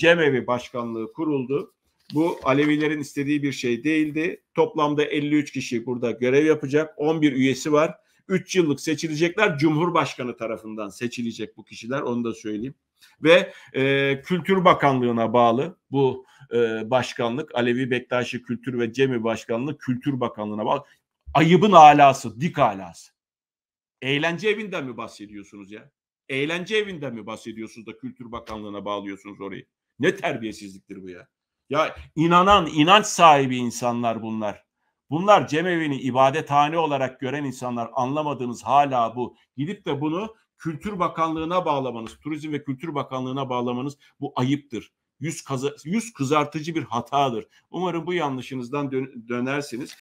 Cemevi Başkanlığı kuruldu. Bu Alevilerin istediği bir şey değildi. Toplamda 53 kişi burada görev yapacak. 11 üyesi var. 3 yıllık seçilecekler. Cumhurbaşkanı tarafından seçilecek bu kişiler. Onu da söyleyeyim. Ve e, Kültür Bakanlığı'na bağlı bu e, başkanlık. Alevi Bektaşi Kültür ve Cemi Başkanlığı Kültür Bakanlığı'na bağlı. Ayıbın alası, dik alası. Eğlence evinden mi bahsediyorsunuz ya? Eğlence evinden mi bahsediyorsunuz da Kültür Bakanlığı'na bağlıyorsunuz orayı? Ne terbiyesizliktir bu ya. Ya inanan, inanç sahibi insanlar bunlar. Bunlar cemevini ibadethane olarak gören insanlar anlamadığınız hala bu. Gidip de bunu Kültür Bakanlığı'na bağlamanız, Turizm ve Kültür Bakanlığı'na bağlamanız bu ayıptır. Yüz, kaza, yüz kızartıcı bir hatadır. Umarım bu yanlışınızdan dön, dönersiniz.